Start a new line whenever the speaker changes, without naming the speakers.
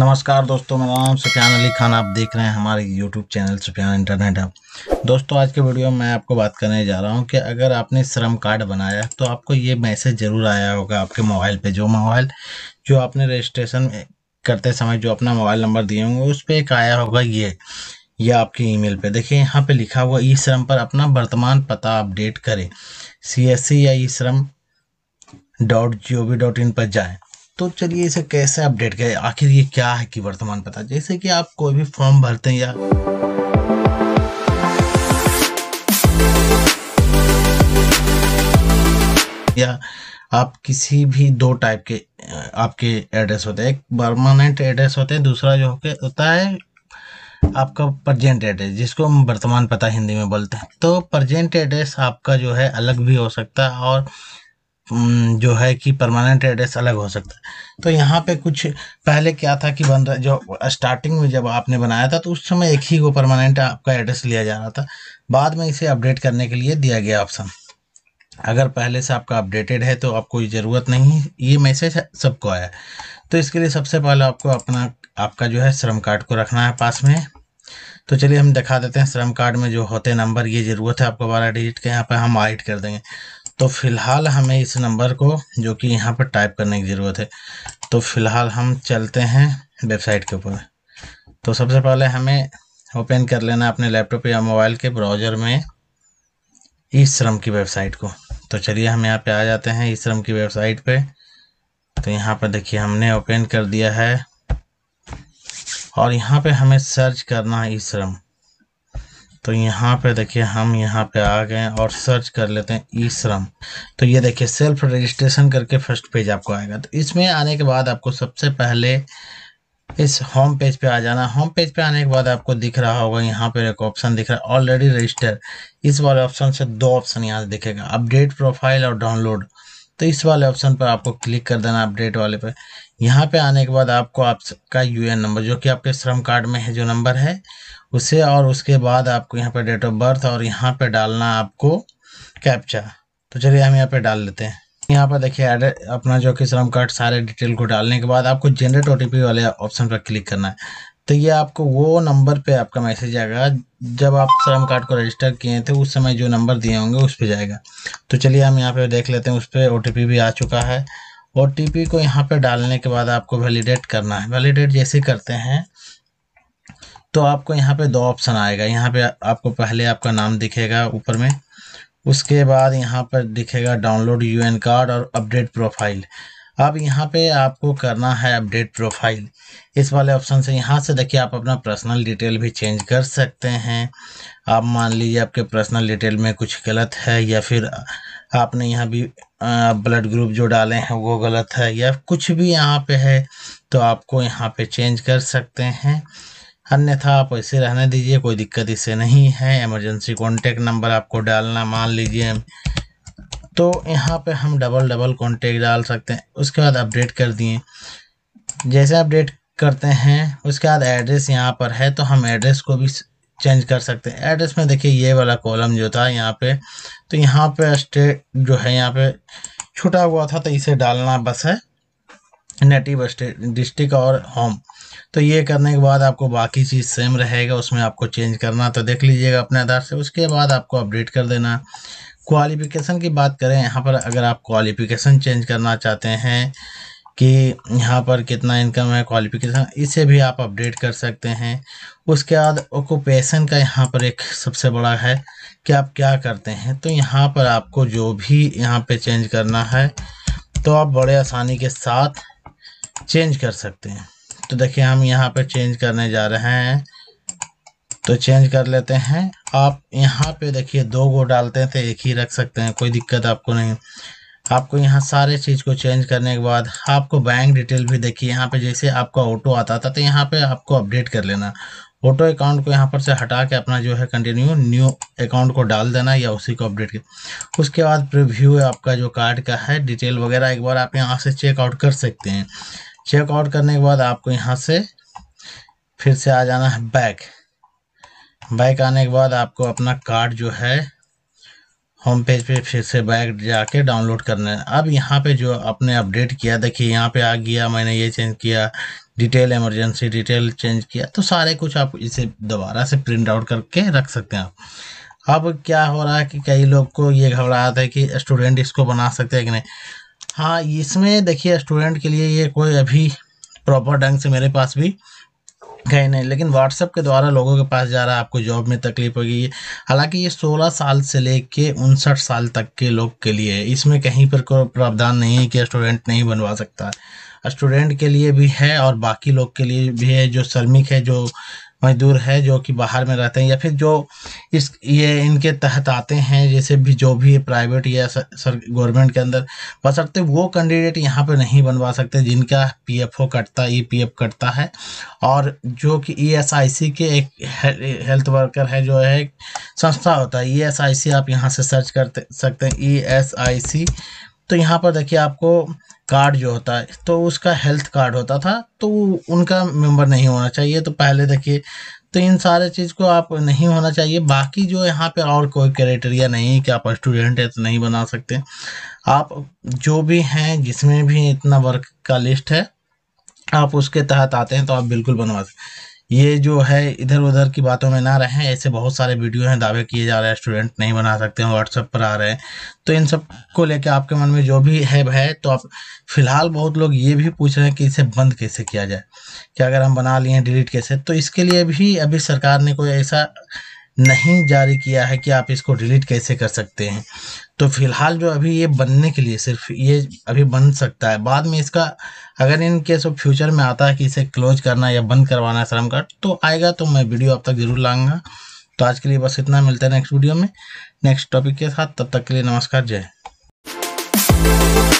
नमस्कार दोस्तों मेरा नाम सुफियान अली खान आप देख रहे हैं हमारे YouTube channel Sufiyan internet hub दोस्तों आज के वीडियो में मैं आपको बात करने जा रहा हूं कि अगर आपने श्रम कार्ड बनाया तो आपको ये मैसेज ज़रूर आया होगा आपके मोबाइल पे जो मोबाइल जो आपने रजिस्ट्रेशन करते समय जो अपना मोबाइल नंबर दिए होंगे उस पर एक आया होगा ये या आपके ईमेल पे देखिए यहाँ पे लिखा हुआ ई श्रम पर अपना वर्तमान पता अपडेट करें सी या E Shram dot G O V dot in पर जाएँ तो चलिए इसे कैसे अपडेट करें आखिर ये क्या है कि वर्तमान पता जैसे कि आप कोई भी फॉर्म भरते हैं या या आप किसी भी दो टाइप के आपके एड्रेस होते हैं एक परमानेंट एड्रेस होते हैं दूसरा जो होता है आपका प्रजेंट एड्रेस जिसको हम वर्तमान पता हिंदी में बोलते हैं तो प्रजेंट एड्रेस आपका जो है अलग भी हो सकता है और जो है कि परमानेंट एड्रेस अलग हो सकता है तो यहाँ पे कुछ पहले क्या था कि बन रहा जो स्टार्टिंग में जब आपने बनाया था तो उस समय एक ही वो परमानेंट आपका एड्रेस लिया जा रहा था बाद में इसे अपडेट करने के लिए दिया गया ऑप्शन अगर पहले से आपका अपडेटेड है तो आपको ज़रूरत नहीं ये मैसेज सबको आया तो इसके लिए सबसे पहले आपको अपना आपका जो है श्रम कार्ड को रखना है पास में तो चलिए हम दिखा देते हैं श्रम कार्ड में जो होते नंबर ये ज़रूरत है आपको बारह डिजिट के यहाँ पर हम आइट कर देंगे तो फ़िलहाल हमें इस नंबर को जो कि यहाँ पर टाइप करने की ज़रूरत है तो फ़िलहाल हम चलते हैं वेबसाइट के ऊपर तो सबसे पहले हमें ओपन कर लेना अपने लैपटॉप या मोबाइल के ब्राउज़र में ई श्रम की वेबसाइट को तो चलिए हम यहाँ पे आ जाते हैं ई श्रम की वेबसाइट पे तो यहाँ पर देखिए हमने ओपन कर दिया है और यहाँ पे हमें सर्च करना है ई श्रम तो यहाँ पे देखिए हम यहाँ पे आ गए और सर्च कर लेते हैं ई श्रम तो ये देखिए सेल्फ रजिस्ट्रेशन करके फर्स्ट पेज आपको आएगा तो इसमें आने के बाद आपको सबसे पहले इस होम पेज पे आ जाना होम पेज पे आने के बाद आपको दिख रहा होगा यहाँ पे एक ऑप्शन दिख रहा है ऑलरेडी रजिस्टर इस वाले ऑप्शन से दो ऑप्शन यहाँ दिखेगा अपडेट प्रोफाइल और डाउनलोड तो इस वाले ऑप्शन पर आपको क्लिक कर देना अपडेट वाले पर यहाँ पे आने के बाद आपको आपका एन नंबर जो कि आपके श्रम कार्ड में है जो नंबर है उसे और उसके बाद आपको यहाँ पे डेट ऑफ बर्थ और यहाँ पे डालना आपको कैप्चा तो चलिए हम यहाँ पे डाल लेते हैं यहाँ पर देखिए एड अपना जो कि श्रम कार्ड सारे डिटेल को डालने के बाद आपको जनरेट ओ वाले ऑप्शन पर क्लिक करना है तो ये आपको वो नंबर पे आपका मैसेज आएगा जब आप श्रम कार्ड को रजिस्टर किए थे उस समय जो नंबर दिए होंगे उस पर जाएगा तो चलिए हम यहाँ पे देख लेते हैं उस पर ओ भी आ चुका है ओ को यहाँ पे डालने के बाद आपको वैलिडेट करना है वैलिडेट जैसे करते हैं तो आपको यहाँ पे दो ऑप्शन आएगा यहाँ पे आपको पहले आपका नाम दिखेगा ऊपर में उसके बाद यहाँ पर दिखेगा डाउनलोड यू कार्ड और अपडेट प्रोफाइल अब यहाँ पे आपको करना है अपडेट प्रोफाइल इस वाले ऑप्शन से यहाँ से देखिए आप अपना पर्सनल डिटेल भी चेंज कर सकते हैं आप मान लीजिए आपके पर्सनल डिटेल में कुछ गलत है या फिर आपने यहाँ भी ब्लड ग्रुप जो डाले हैं वो गलत है या कुछ भी यहाँ पे है तो आपको यहाँ पे चेंज कर सकते हैं अन्यथा आप ऐसे रहने दीजिए कोई दिक्कत इससे नहीं है एमरजेंसी कॉन्टेक्ट नंबर आपको डालना मान लीजिए तो यहाँ पे हम डबल डबल कॉन्टेक्ट डाल सकते हैं उसके बाद अपडेट कर दिए जैसे अपडेट करते हैं उसके बाद एड्रेस यहाँ पर है तो हम एड्रेस को भी चेंज कर सकते हैं एड्रेस में देखिए ये वाला कॉलम जो था यहाँ पे तो यहाँ पे स्टेट जो है यहाँ पे छुटा हुआ था तो इसे डालना बस है नेटिव स्टेट डिस्ट्रिक्ट और होम तो ये करने के बाद आपको बाकी चीज़ सेम रहेगा उसमें आपको चेंज करना तो देख लीजिएगा अपने आधार से उसके बाद आपको अपडेट कर देना क्वालिफ़िकेशन की बात करें यहाँ पर अगर आप क्वालिफ़िकेशन चेंज करना चाहते हैं कि यहाँ पर कितना इनकम है क्वालिफ़िकेशन इसे भी आप अपडेट कर सकते हैं उसके बाद ऑक्यूपेशन का यहाँ पर एक सबसे बड़ा है कि आप क्या करते हैं तो यहाँ पर आपको जो भी यहाँ पे चेंज करना है तो आप बड़े आसानी के साथ चेंज कर सकते हैं तो देखिए हम यहाँ पर चेंज करने जा रहे हैं तो चेंज कर लेते हैं आप यहाँ पे देखिए दो गो डालते थे एक ही रख सकते हैं कोई दिक्कत आपको नहीं आपको यहाँ सारे चीज़ को चेंज करने के बाद आपको बैंक डिटेल भी देखिए यहाँ पे जैसे आपका ऑटो आता था तो यहाँ पे आपको अपडेट कर लेना ऑटो अकाउंट को यहाँ पर से हटा के अपना जो है कंटिन्यू न्यू अकाउंट को डाल देना या उसी को अपडेट कर उसके बाद प्रिव्यू आपका जो कार्ड का है डिटेल वगैरह एक बार आप यहाँ से चेकआउट कर सकते हैं चेकआउट करने के बाद आपको यहाँ से फिर से आ जाना है बैक बैक आने के बाद आपको अपना कार्ड जो है होम पेज पे फिर से बैक जाके डाउनलोड करना है अब यहाँ पे जो आपने अपडेट किया देखिए यहाँ पे आ गया मैंने ये चेंज किया डिटेल इमरजेंसी डिटेल चेंज किया तो सारे कुछ आप इसे दोबारा से प्रिंट आउट करके रख सकते हैं अब क्या हो रहा है कि कई लोग को ये घबराहट है कि स्टूडेंट इसको बना सकते हैं कि नहीं हाँ इसमें देखिए स्टूडेंट के लिए ये कोई अभी प्रॉपर ढंग से मेरे पास भी कहीं नहीं लेकिन व्हाट्सअप के द्वारा लोगों के पास जा रहा है आपको जॉब में तकलीफ होगी हालांकि ये 16 साल से लेके उनसठ साल तक के लोग के लिए है इसमें कहीं पर कोई प्रावधान नहीं है कि स्टूडेंट नहीं बनवा सकता स्टूडेंट के लिए भी है और बाकी लोग के लिए भी है जो श्रमिक है जो मज़दूर है जो कि बाहर में रहते हैं या फिर जो इस ये इनके तहत आते हैं जैसे भी जो भी प्राइवेट या सर गवर्नमेंट के अंदर सकते वो कैंडिडेट यहाँ पे नहीं बनवा सकते जिनका पी एफ ओ कटता ई पी एफ कटता है और जो कि ई एस आई सी के एक हेल्थ वर्कर है जो है एक संस्था होता है ई एस आई सी आप यहाँ से सर्च कर सकते हैं ई एस आई सी तो यहाँ पर देखिए आपको कार्ड जो होता है तो उसका हेल्थ कार्ड होता था तो उनका मेंबर नहीं होना चाहिए तो पहले देखिए तो इन सारे चीज़ को आप नहीं होना चाहिए बाकी जो यहाँ पे और कोई क्राइटेरिया नहीं है कि आप स्टूडेंट है तो नहीं बना सकते आप जो भी हैं जिसमें भी इतना वर्क का लिस्ट है आप उसके तहत आते हैं तो आप बिल्कुल बनवा सकते ये जो है इधर उधर की बातों में ना रहें ऐसे बहुत सारे वीडियो हैं दावे किए जा रहे हैं स्टूडेंट नहीं बना सकते हैं व्हाट्सएप पर आ रहे हैं तो इन सब को लेकर आपके मन में जो भी है भय तो आप फिलहाल बहुत लोग ये भी पूछ रहे हैं कि इसे बंद कैसे किया जाए कि अगर हम बना लिए डिलीट कैसे तो इसके लिए भी अभी सरकार ने कोई ऐसा नहीं जारी किया है कि आप इसको डिलीट कैसे कर सकते हैं तो फिलहाल जो अभी ये बनने के लिए सिर्फ ये अभी बन सकता है बाद में इसका अगर इन केस ऑफ फ्यूचर में आता है कि इसे क्लोज करना या बंद करवाना है श्रम कार्ड तो आएगा तो मैं वीडियो आप तक जरूर लाऊंगा तो आज के लिए बस इतना मिलता है नेक्स्ट वीडियो में नेक्स्ट टॉपिक के साथ तब तक के लिए नमस्कार जय